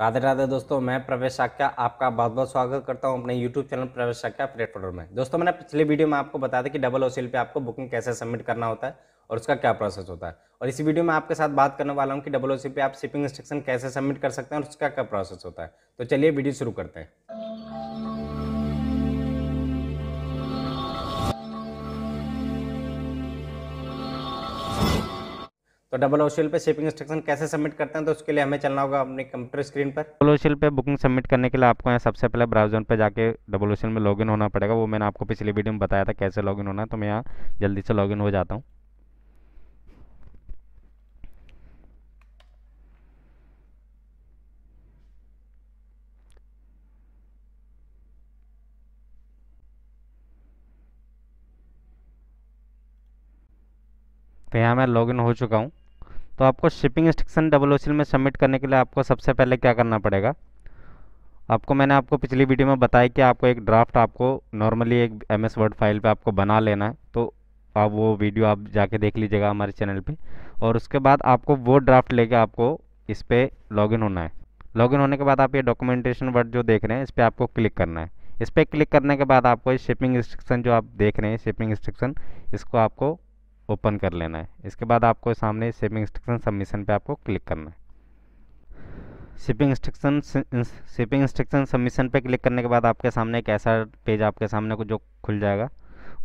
राधे राधे दोस्तों मैं प्रवेश साक्या आपका बहुत बहुत स्वागत करता हूं अपने YouTube चैनल प्रवेश साक्या प्लेटफॉर्म में दोस्तों मैंने पिछले वीडियो में आपको बताया था कि डबल ओ पे आपको बुकिंग कैसे सबमिट करना होता है और उसका क्या प्रोसेस होता है और इसी वीडियो में आपके साथ बात करने वाला हूँ कि डबल ओ पे आप शिपिंग इंस्ट्रक्शन कैसे सबमिट कर सकते हैं और उसका क्या प्रोसेस होता है तो चलिए वीडियो शुरू करते हैं तो डबल ओशियल पे शिपिंग इंस्ट्रक्शन कैसे सबमिट करते हैं तो उसके लिए हमें चलना होगा अपने कंप्यूटर स्क्रीन पर डबल ओशियल पे बुकिंग सबमिट करने के लिए आपको यहाँ सबसे पहले ब्राउजर पे जाके डबल ओशियल में लॉगिन होना पड़ेगा वो मैंने आपको पिछली वीडियो में बताया था कैसे लॉगिन होना तो मैं यहाँ जल्दी से लॉगिन हो जाता हूँ तो यहाँ मैं लॉगिन हो चुका हूँ तो आपको शिपिंग इंस्ट्रक्शन डबल में सबमिट करने के लिए आपको सबसे पहले क्या करना पड़ेगा आपको मैंने आपको पिछली वीडियो में बताया कि आपको एक ड्राफ्ट आपको नॉर्मली एक एम एस वर्ड फाइल पे आपको बना लेना है तो आप वो वीडियो आप जाके देख लीजिएगा हमारे चैनल पे और उसके बाद आपको वो ड्राफ्ट लेके आपको इस पर लॉगिन होना है लॉगिन होने के बाद आप ये डॉक्यूमेंटेशन वर्ड जो देख रहे हैं इस पर आपको क्लिक करना है इस पर क्लिक करने के बाद आपको ये शिपिंग इंस्ट्रक्शन जो आप देख रहे हैं शिपिंग इंस्ट्रक्शन इसको आपको ओपन कर लेना है इसके बाद आपको सामने शिपिंग इंस्ट्रक्शन सबमिशन पे आपको क्लिक करना है shipping instruction shipping instruction submission पे क्लिक करने के बाद आपके सामने एक ऐसा पेज आपके सामने को जो खुल जाएगा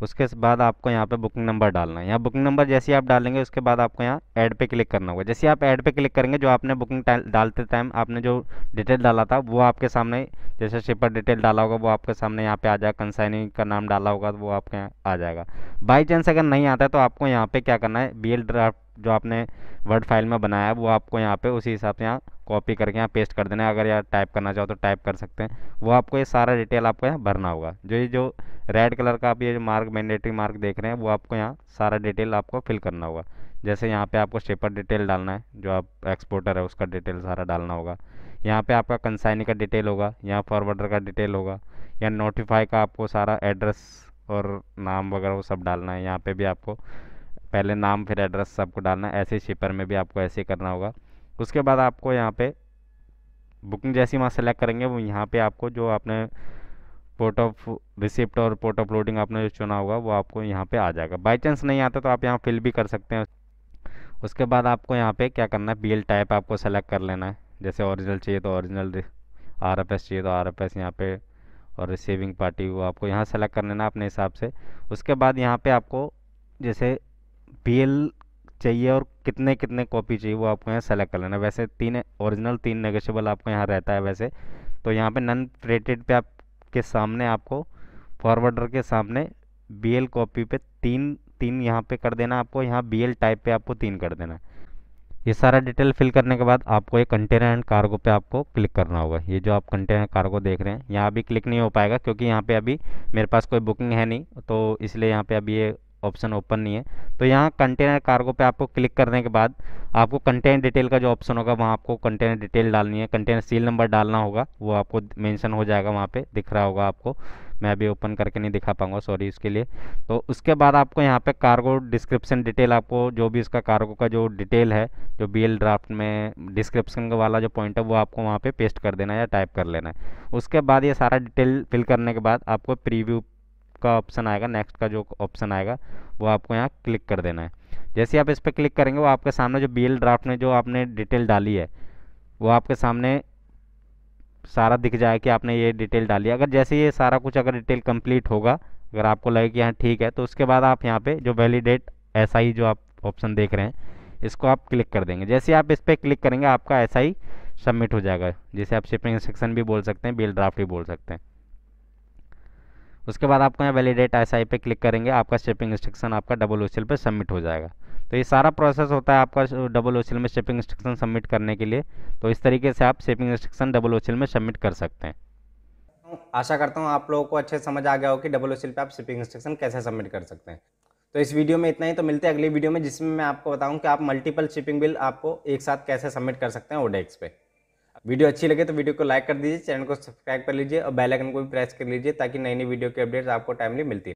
उसके बाद आपको यहाँ पे बुकिंग नंबर डालना है यहाँ बुकिंग नंबर जैसे आप डालेंगे उसके बाद आपको यहाँ ऐड पे क्लिक करना होगा जैसे आप ऐड पे क्लिक करेंगे जो आपने बुकिंग डालते टाइम आपने जो डिटेल डाला था वो आपके सामने जैसे शिपर डिटेल डाला होगा वो आपके सामने यहाँ पे आ जाएगा कंसाइनिंग का नाम डाला होगा तो वो आपके यहाँ आ जाएगा बाई चांस अगर नहीं आता है तो आपको यहाँ पर क्या करना है बी ड्राफ्ट जो आपने वर्ड फाइल में बनाया है वो आपको यहाँ पे उसी हिसाब से यहाँ कॉपी करके यहाँ पेस्ट कर देना है अगर यहाँ टाइप करना चाहो तो टाइप कर सकते हैं वो आपको ये सारा डिटेल आपको यहाँ भरना होगा जो ये जो रेड कलर का आप ये जो मार्क मैंडेटरी मार्क देख रहे हैं वो आपको यहाँ सारा डिटेल आपको फिल करना होगा जैसे यहाँ पे आपको शेपर डिटेल डालना है जो आप एक्सपोर्टर है उसका डिटेल सारा डालना होगा यहाँ पे आपका कंसाइनी का डिटेल होगा यहाँ फॉरवर्डर का डिटेल होगा या नोटिफाई का आपको सारा एड्रेस और नाम वगैरह वो सब डालना है यहाँ पे भी आपको पहले नाम फिर एड्रेस सबको डालना ऐसे शिपर में भी आपको ऐसे करना होगा उसके बाद आपको यहाँ पे बुकिंग जैसी वहाँ सेलेक्ट करेंगे वो यहाँ पे आपको जो आपने पोर्ट ऑफ रिसिप्ट और पोर्ट ऑफ लोडिंग आपने जो चुना होगा वो आपको यहाँ पे आ जाएगा बाई चांस नहीं आता तो आप यहाँ फिल भी कर सकते हैं उसके बाद आपको यहाँ पे क्या करना है बी टाइप आपको सेलेक्ट कर लेना है जैसे ऑरिजिनल चाहिए तो ओरिजिनल आर एफ एस चाहिए तो आर एफ एस यहाँ पे और रिसीविंग पार्टी वो आपको यहाँ सेलेक्ट कर लेना अपने हिसाब से उसके बाद यहाँ पर आपको जैसे बी चाहिए और कितने कितने कॉपी चाहिए वो आपको यहाँ सेलेक्ट कर लेना वैसे तीन ओरिजिनल तीन नेगोशियबल आपको यहाँ रहता है वैसे तो यहाँ पे नन प्रेटेड पे आपके सामने आपको फॉरवर्डर के सामने बी कॉपी पे तीन तीन यहाँ पे कर देना आपको यहाँ बी टाइप पे आपको तीन कर देना ये सारा डिटेल फिल करने के बाद आपको ये कंटेनर एंड कार्गो पे आपको क्लिक करना होगा ये जो आप कंटेनर कार्गो देख रहे हैं यहाँ अभी क्लिक नहीं हो पाएगा क्योंकि यहाँ पे अभी मेरे पास कोई बुकिंग है नहीं तो इसलिए यहाँ पे अभी ये ऑप्शन ओपन नहीं है तो यहाँ कंटेनर कार्गो पे आपको क्लिक करने के बाद आपको कंटेनर डिटेल का जो ऑप्शन होगा वहाँ आपको कंटेनर डिटेल डालनी है कंटेनर सील नंबर डालना होगा वो आपको मेंशन हो जाएगा वहाँ पे दिख रहा होगा आपको मैं अभी ओपन करके नहीं दिखा पाऊंगा सॉरी उसके लिए तो उसके बाद आपको यहाँ पे कार्गो डिस्क्रिप्शन डिटेल आपको जो भी इसका कार्गो का जो डिटेल है जो बी ड्राफ्ट में डिस्क्रिप्शन वाला जो पॉइंट है वो आपको वहाँ पे पेस्ट कर देना है या टाइप कर लेना है उसके बाद ये सारा डिटेल फिल करने के बाद आपको प्रीव्यू का ऑप्शन आएगा नेक्स्ट का जो ऑप्शन आएगा वो आपको यहाँ क्लिक कर देना है जैसे आप इस पर क्लिक करेंगे वो आपके सामने जो बी ड्राफ्ट में जो आपने डिटेल डाली है वो आपके सामने सारा दिख जाए कि आपने ये डिटेल डाली अगर जैसे ये सारा कुछ अगर डिटेल कंप्लीट होगा अगर आपको लगे कि यहाँ ठीक है तो उसके बाद आप यहाँ पे जो वैलिडेट ऐसा ही जो आप ऑप्शन देख रहे हैं इसको आप क्लिक कर देंगे जैसे आप इस पर क्लिक करेंगे आपका ऐसा ही सबमिट हो जाएगा जैसे आप शिपिंग इंस्ट्रक्शन भी बोल सकते हैं बिल ड्राफ्ट भी बोल सकते हैं उसके बाद आपको यहाँ वैलिडेट एस आई पे क्लिक करेंगे आपका शिपिंग इंस्ट्रक्शन आपका डबल ओ पे सबमिट हो जाएगा तो ये सारा प्रोसेस होता है आपका डबल ओ में शिपिंग इंस्ट्रक्शन सबमिट करने के लिए तो इस तरीके से आप शिपिंग इंस्ट्रक्शन डबल ओसिल में सबमिट कर सकते हैं आशा करता हूँ आप लोगों को अच्छे समझ आ गया हो कि डबल ओ पे आप शिपिंग इंस्ट्रक्शन कैसे सबमिट कर सकते हैं तो इस वीडियो में इतना ही तो मिलते हैं अगली वीडियो में जिसमें मैं आपको बताऊं कि आप मल्टीपल शिपिंग बिल आपको एक साथ कैसे सबमिट कर सकते हैं ओडेक्स पे वीडियो अच्छी लगे तो वीडियो को लाइक कर दीजिए चैनल को सब्सक्राइब कर लीजिए और बेल आइकन को भी प्रेस कर लीजिए ताकि नई नई वीडियो की अपडेट्स आपको टाइमली मिलती है